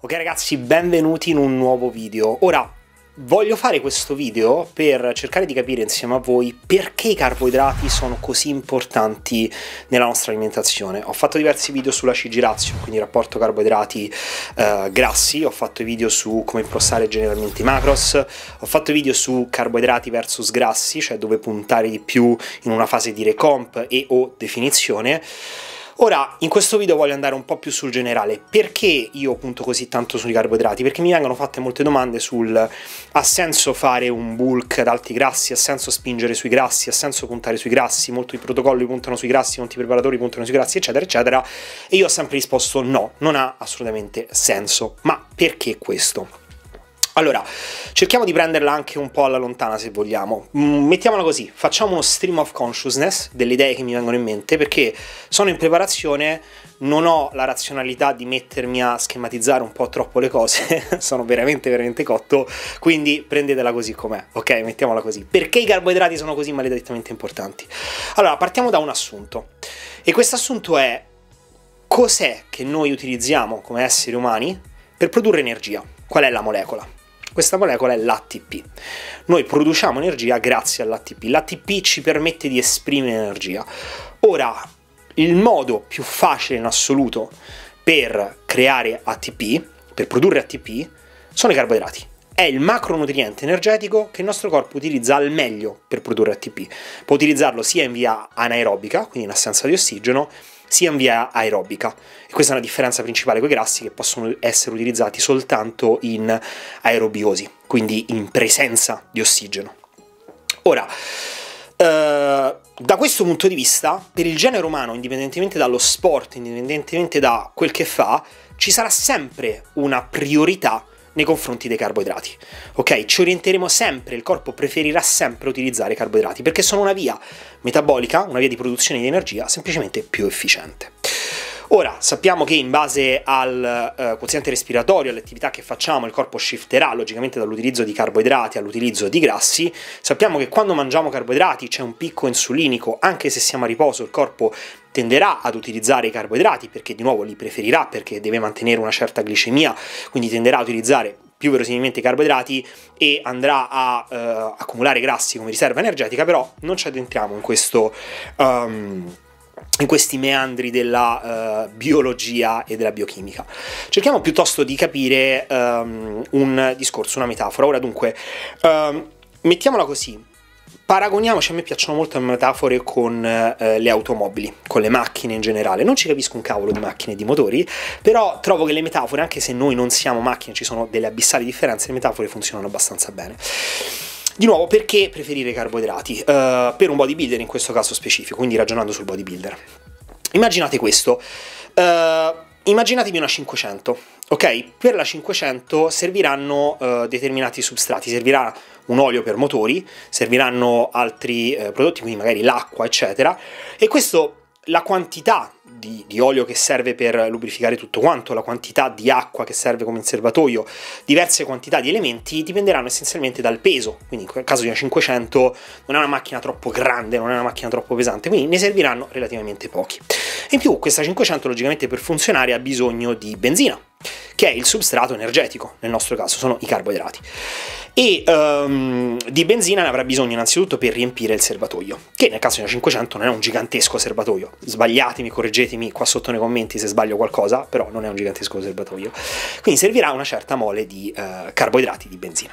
Ok ragazzi, benvenuti in un nuovo video. Ora, voglio fare questo video per cercare di capire insieme a voi perché i carboidrati sono così importanti nella nostra alimentazione. Ho fatto diversi video sulla CG ratio, quindi rapporto carboidrati eh, grassi, ho fatto video su come impostare generalmente i macros, ho fatto video su carboidrati versus grassi, cioè dove puntare di più in una fase di recomp e o definizione Ora, in questo video voglio andare un po' più sul generale. Perché io punto così tanto sui carboidrati? Perché mi vengono fatte molte domande sul ha senso fare un bulk ad alti grassi, ha senso spingere sui grassi, ha senso puntare sui grassi, molti protocolli puntano sui grassi, molti preparatori puntano sui grassi, eccetera, eccetera. E io ho sempre risposto no, non ha assolutamente senso. Ma perché questo? Allora, cerchiamo di prenderla anche un po' alla lontana se vogliamo. Mm, mettiamola così, facciamo uno stream of consciousness delle idee che mi vengono in mente perché sono in preparazione, non ho la razionalità di mettermi a schematizzare un po' troppo le cose, sono veramente veramente cotto, quindi prendetela così com'è, ok? Mettiamola così. Perché i carboidrati sono così maledettamente importanti? Allora, partiamo da un assunto. E questo assunto è cos'è che noi utilizziamo come esseri umani per produrre energia? Qual è la molecola? Questa molecola è l'ATP. Noi produciamo energia grazie all'ATP. L'ATP ci permette di esprimere energia. Ora, il modo più facile in assoluto per creare ATP, per produrre ATP, sono i carboidrati. È il macronutriente energetico che il nostro corpo utilizza al meglio per produrre ATP. Può utilizzarlo sia in via anaerobica, quindi in assenza di ossigeno, sia in via aerobica. E questa è una differenza principale con i grassi che possono essere utilizzati soltanto in aerobiosi, quindi in presenza di ossigeno. Ora, eh, da questo punto di vista, per il genere umano, indipendentemente dallo sport, indipendentemente da quel che fa, ci sarà sempre una priorità nei confronti dei carboidrati. Ok, ci orienteremo sempre, il corpo preferirà sempre utilizzare i carboidrati perché sono una via metabolica, una via di produzione di energia semplicemente più efficiente. Ora, sappiamo che in base al eh, quoziente respiratorio, all'attività che facciamo, il corpo shifterà logicamente dall'utilizzo di carboidrati all'utilizzo di grassi. Sappiamo che quando mangiamo carboidrati c'è un picco insulinico, anche se siamo a riposo, il corpo tenderà ad utilizzare i carboidrati perché di nuovo li preferirà perché deve mantenere una certa glicemia, quindi tenderà a utilizzare più verosimilmente i carboidrati e andrà a eh, accumulare grassi come riserva energetica, però non ci addentriamo in questo... Um, in questi meandri della uh, biologia e della biochimica. Cerchiamo piuttosto di capire um, un discorso, una metafora. Ora dunque, um, mettiamola così. Paragoniamoci, a me piacciono molto le metafore con eh, le automobili, con le macchine in generale. Non ci capisco un cavolo di macchine e di motori, però trovo che le metafore, anche se noi non siamo macchine, ci sono delle abissali differenze, le metafore funzionano abbastanza bene. Di nuovo, perché preferire i carboidrati? Uh, per un bodybuilder in questo caso specifico, quindi ragionando sul bodybuilder. Immaginate questo. Uh, eh, immaginatevi una 500, ok? Per la 500 serviranno eh, determinati substrati, servirà un olio per motori, serviranno altri eh, prodotti, quindi magari l'acqua, eccetera, e questo la quantità di, di, olio che serve per lubrificare tutto quanto, la quantità di acqua che serve come serbatoio, diverse quantità di elementi dipenderanno essenzialmente dal peso. Quindi nel caso di una 500 non è una macchina troppo grande, non è una macchina troppo pesante, quindi ne serviranno relativamente pochi. In più questa 500 logicamente per funzionare ha bisogno di benzina, che è il substrato energetico, nel nostro caso sono i carboidrati e um, di benzina ne avrà bisogno innanzitutto per riempire il serbatoio, che nel caso di una 500 non è un gigantesco serbatoio. Sbagliatemi, correggetemi qua sotto nei commenti se sbaglio qualcosa, però non è un gigantesco serbatoio. Quindi servirà una certa mole di uh, carboidrati di benzina.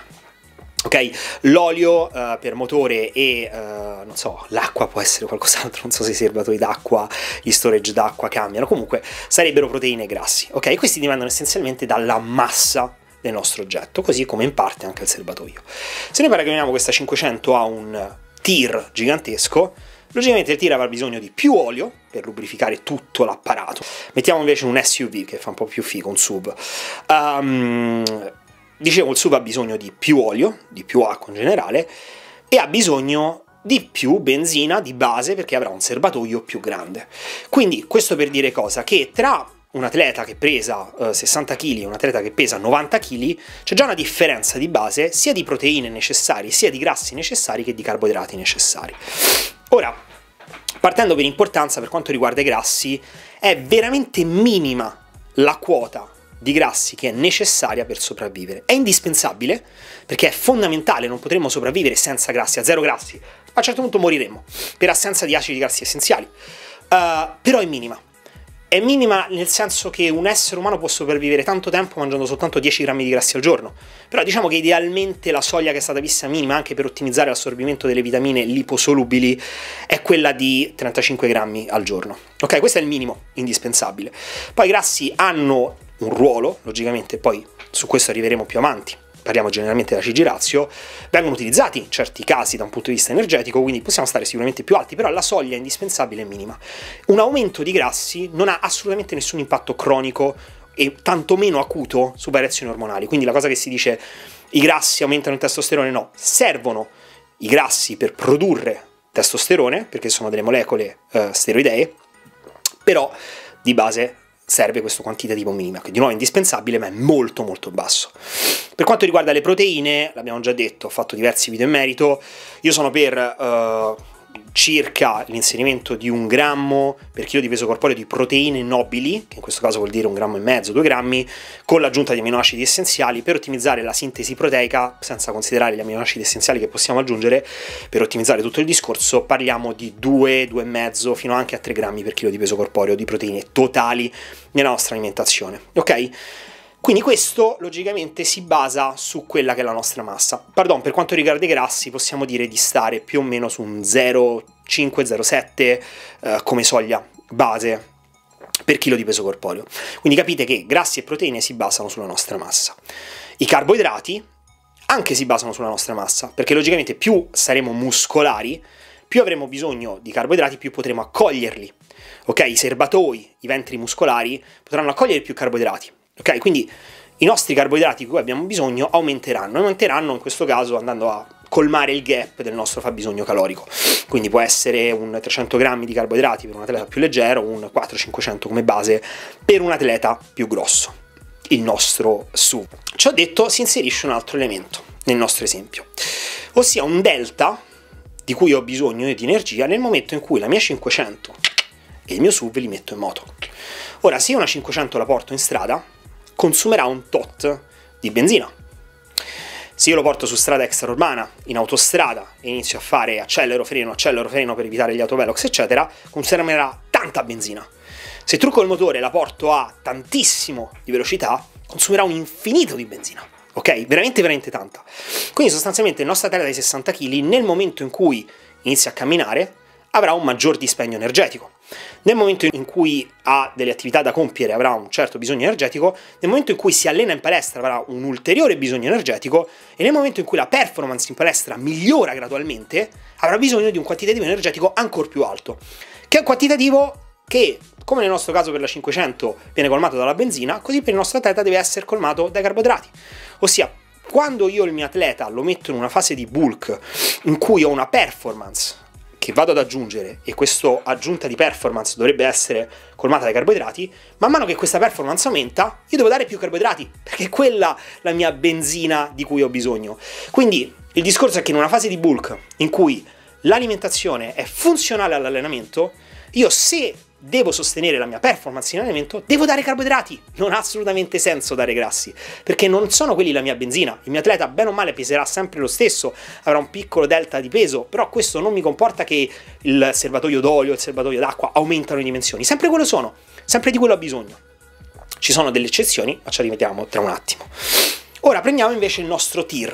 Okay? L'olio uh, per motore e uh, non so, l'acqua può essere qualcos'altro, non so se i serbatoi d'acqua, gli storage d'acqua cambiano, comunque sarebbero proteine e grassi. Ok, questi dipendono essenzialmente dalla massa del nostro oggetto, così come in parte anche il serbatoio. Se noi paragoniamo questa 500 a un tir gigantesco, logicamente il tir avrà bisogno di più olio per lubrificare tutto l'apparato. Mettiamo invece un SUV che fa un po' più figo, un sub. Um, dicevo, il sub ha bisogno di più olio, di più acqua in generale, e ha bisogno di più benzina di base perché avrà un serbatoio più grande. Quindi questo per dire cosa? Che tra un atleta che pesa uh, 60 kg e un atleta che pesa 90 kg, c'è già una differenza di base sia di proteine necessarie, sia di grassi necessari che di carboidrati necessari. Ora, partendo per importanza per quanto riguarda i grassi, è veramente minima la quota di grassi che è necessaria per sopravvivere. È indispensabile perché è fondamentale, non potremmo sopravvivere senza grassi, a zero grassi. A un certo punto moriremo per assenza di acidi grassi essenziali, uh, però è minima. È minima nel senso che un essere umano può sopravvivere tanto tempo mangiando soltanto 10 grammi di grassi al giorno, però diciamo che idealmente la soglia che è stata vista minima anche per ottimizzare l'assorbimento delle vitamine liposolubili è quella di 35 grammi al giorno. Ok, questo è il minimo indispensabile. Poi i grassi hanno un ruolo, logicamente, poi su questo arriveremo più avanti parliamo generalmente della CG Ratio, vengono utilizzati in certi casi da un punto di vista energetico, quindi possiamo stare sicuramente più alti, però la soglia indispensabile è minima. Un aumento di grassi non ha assolutamente nessun impatto cronico e tantomeno acuto su variazioni ormonali, quindi la cosa che si dice i grassi aumentano il testosterone, no, servono i grassi per produrre testosterone, perché sono delle molecole eh, steroidee, però di base serve questo quantitativo minimo, che di nuovo è indispensabile, ma è molto molto basso. Per quanto riguarda le proteine, l'abbiamo già detto, ho fatto diversi video in merito, io sono per uh, circa l'inserimento di un grammo per chilo di peso corporeo di proteine nobili, che in questo caso vuol dire un grammo e mezzo, due grammi, con l'aggiunta di aminoacidi essenziali per ottimizzare la sintesi proteica, senza considerare gli aminoacidi essenziali che possiamo aggiungere, per ottimizzare tutto il discorso parliamo di 2, 2,5 fino anche a 3 grammi per chilo di peso corporeo di proteine totali nella nostra alimentazione. Ok? Quindi questo logicamente si basa su quella che è la nostra massa. Pardon, per quanto riguarda i grassi possiamo dire di stare più o meno su un 0,5-0,7 eh, come soglia base per chilo di peso corporeo. Quindi capite che grassi e proteine si basano sulla nostra massa. I carboidrati anche si basano sulla nostra massa, perché logicamente più saremo muscolari, più avremo bisogno di carboidrati, più potremo accoglierli. Ok, i serbatoi, i ventri muscolari potranno accogliere più carboidrati, Ok, quindi i nostri carboidrati di cui abbiamo bisogno aumenteranno, aumenteranno in questo caso andando a colmare il gap del nostro fabbisogno calorico. Quindi può essere un 300 grammi di carboidrati per un atleta più leggero, un 400-500 come base per un atleta più grosso. Il nostro SU. Ciò detto, si inserisce un altro elemento nel nostro esempio, ossia un delta di cui ho bisogno di energia nel momento in cui la mia 500 e il mio SUV li metto in moto. Ora, se io una 500 la porto in strada, consumerà un tot di benzina. Se io lo porto su strada extraurbana, in autostrada, e inizio a fare accelero, freno, accelero, freno per evitare gli autovelox, eccetera, consumerà tanta benzina. Se trucco il motore e la porto a tantissimo di velocità, consumerà un infinito di benzina. Ok? Veramente, veramente tanta. Quindi sostanzialmente il nostro atleta dei 60 kg, nel momento in cui inizia a camminare, avrà un maggior dispendio energetico. Nel momento in cui ha delle attività da compiere avrà un certo bisogno energetico, nel momento in cui si allena in palestra avrà un ulteriore bisogno energetico e nel momento in cui la performance in palestra migliora gradualmente avrà bisogno di un quantitativo energetico ancora più alto, che è un quantitativo che come nel nostro caso per la 500 viene colmato dalla benzina, così per il nostro atleta deve essere colmato dai carboidrati. Ossia, quando io il mio atleta lo metto in una fase di bulk in cui ho una performance che vado ad aggiungere e questa aggiunta di performance dovrebbe essere colmata dai carboidrati, man mano che questa performance aumenta, io devo dare più carboidrati, perché quella la mia benzina di cui ho bisogno. Quindi il discorso è che in una fase di bulk in cui l'alimentazione è funzionale all'allenamento, io se devo sostenere la mia performance in allenamento, devo dare carboidrati. Non ha assolutamente senso dare grassi, perché non sono quelli la mia benzina. Il mio atleta bene o male peserà sempre lo stesso, avrà un piccolo delta di peso, però questo non mi comporta che il serbatoio d'olio, il serbatoio d'acqua aumentano le dimensioni. Sempre quello sono, sempre di quello ha bisogno. Ci sono delle eccezioni, ma ci arriviamo tra un attimo. Ora prendiamo invece il nostro tir.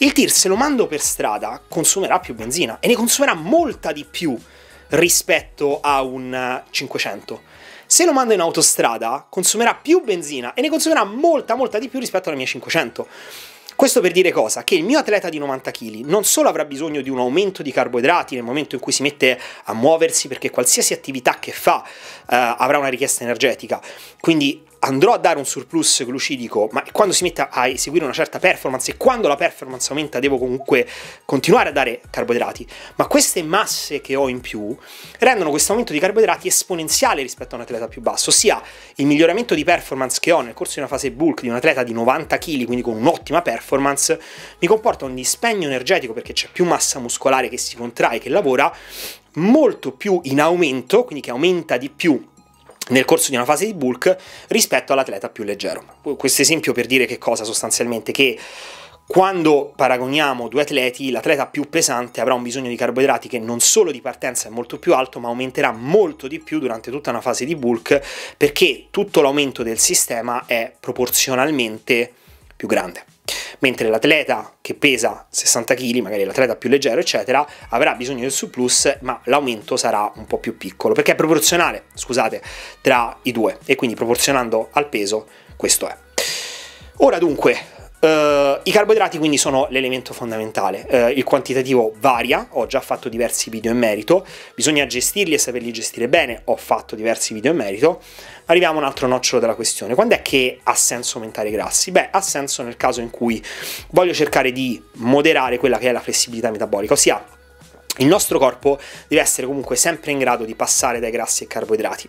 Il tir se lo mando per strada consumerà più benzina e ne consumerà molta di più rispetto a un 500. Se lo mando in autostrada consumerà più benzina e ne consumerà molta molta di più rispetto alla mia 500. Questo per dire cosa? Che il mio atleta di 90 kg non solo avrà bisogno di un aumento di carboidrati nel momento in cui si mette a muoversi, perché qualsiasi attività che fa eh, avrà una richiesta energetica, quindi andrò a dare un surplus glucidico, ma quando si mette a eseguire una certa performance e quando la performance aumenta devo comunque continuare a dare carboidrati, ma queste masse che ho in più rendono questo aumento di carboidrati esponenziale rispetto a un atleta più basso, ossia il miglioramento di performance che ho nel corso di una fase bulk di un atleta di 90 kg, quindi con un'ottima performance, mi comporta un dispegno energetico perché c'è più massa muscolare che si contrae, che lavora, molto più in aumento, quindi che aumenta di più nel corso di una fase di bulk rispetto all'atleta più leggero. Questo esempio per dire che cosa sostanzialmente? Che quando paragoniamo due atleti, l'atleta più pesante avrà un bisogno di carboidrati che non solo di partenza è molto più alto, ma aumenterà molto di più durante tutta una fase di bulk perché tutto l'aumento del sistema è proporzionalmente più grande mentre l'atleta che pesa 60 kg, magari l'atleta più leggero, eccetera, avrà bisogno del surplus, ma l'aumento sarà un po' più piccolo, perché è proporzionale, scusate, tra i due, e quindi proporzionando al peso, questo è. Ora dunque, Uh, I carboidrati quindi sono l'elemento fondamentale, uh, il quantitativo varia, ho già fatto diversi video in merito, bisogna gestirli e saperli gestire bene, ho fatto diversi video in merito, arriviamo a un altro nocciolo della questione. Quando è che ha senso aumentare i grassi? Beh, ha senso nel caso in cui voglio cercare di moderare quella che è la flessibilità metabolica, ossia il nostro corpo deve essere comunque sempre in grado di passare dai grassi ai carboidrati,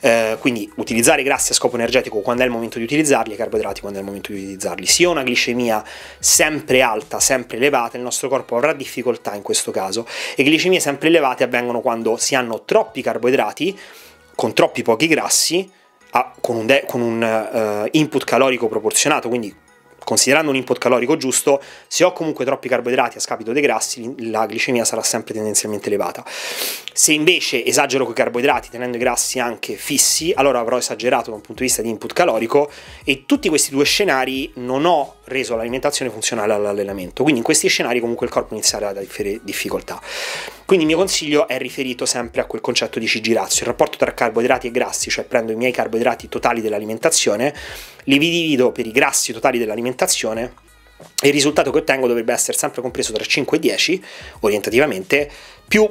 eh, quindi utilizzare i grassi a scopo energetico quando è il momento di utilizzarli e i carboidrati quando è il momento di utilizzarli. Se ho una glicemia sempre alta, sempre elevata, il nostro corpo avrà difficoltà in questo caso e glicemie sempre elevate avvengono quando si hanno troppi carboidrati con troppi pochi grassi a, con un, de- con un uh, input calorico proporzionato, quindi considerando un input calorico giusto, se ho comunque troppi carboidrati a scapito dei grassi, la glicemia sarà sempre tendenzialmente elevata. Se invece esagero con i carboidrati, tenendo i grassi anche fissi, allora avrò esagerato da un punto di vista di input calorico e tutti questi due scenari non ho reso l'alimentazione funzionale all'allenamento. Quindi in questi scenari comunque il corpo inizia a avere difficoltà. Quindi il mio consiglio è riferito sempre a quel concetto di CG razio, il rapporto tra carboidrati e grassi, cioè prendo i miei carboidrati totali dell'alimentazione li divido per i grassi totali dell'alimentazione e il risultato che ottengo dovrebbe essere sempre compreso tra 5 e 10, orientativamente, più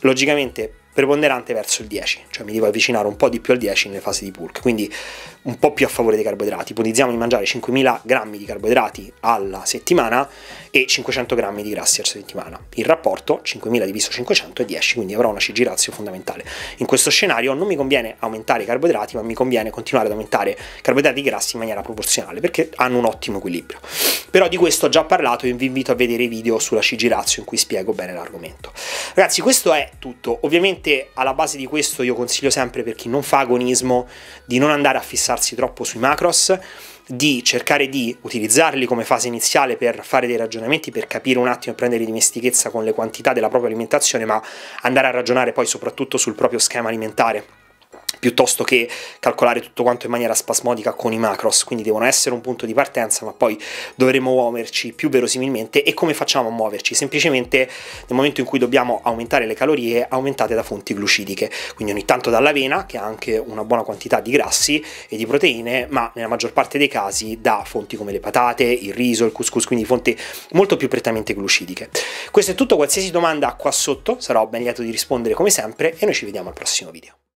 logicamente preponderante verso il 10, cioè mi devo avvicinare un po' di più al 10 nelle fasi di bulk, quindi un po' più a favore dei carboidrati. Ipotizziamo di mangiare 5.000 grammi di carboidrati alla settimana e 500 grammi di grassi alla settimana. Il rapporto 5.000 diviso 500 è 10, quindi avrò una CG ratio fondamentale. In questo scenario non mi conviene aumentare i carboidrati, ma mi conviene continuare ad aumentare carboidrati e grassi in maniera proporzionale, perché hanno un ottimo equilibrio. Però di questo ho già parlato e vi invito a vedere i video sulla CG ratio in cui spiego bene l'argomento. Ragazzi, questo è tutto. Ovviamente alla base di questo io consiglio sempre per chi non fa agonismo di non andare a fissarsi troppo sui macros di cercare di utilizzarli come fase iniziale per fare dei ragionamenti, per capire un attimo e prendere dimestichezza con le quantità della propria alimentazione, ma andare a ragionare poi soprattutto sul proprio schema alimentare piuttosto che calcolare tutto quanto in maniera spasmodica con i macros, quindi devono essere un punto di partenza, ma poi dovremo muoverci più verosimilmente e come facciamo a muoverci? Semplicemente nel momento in cui dobbiamo aumentare le calorie, aumentate da fonti glucidiche, quindi ogni tanto dall'avena, che ha anche una buona quantità di grassi e di proteine, ma nella maggior parte dei casi da fonti come le patate, il riso, il couscous, quindi fonti molto più prettamente glucidiche. Questo è tutto, qualsiasi domanda qua sotto sarò ben lieto di rispondere come sempre e noi ci vediamo al prossimo video.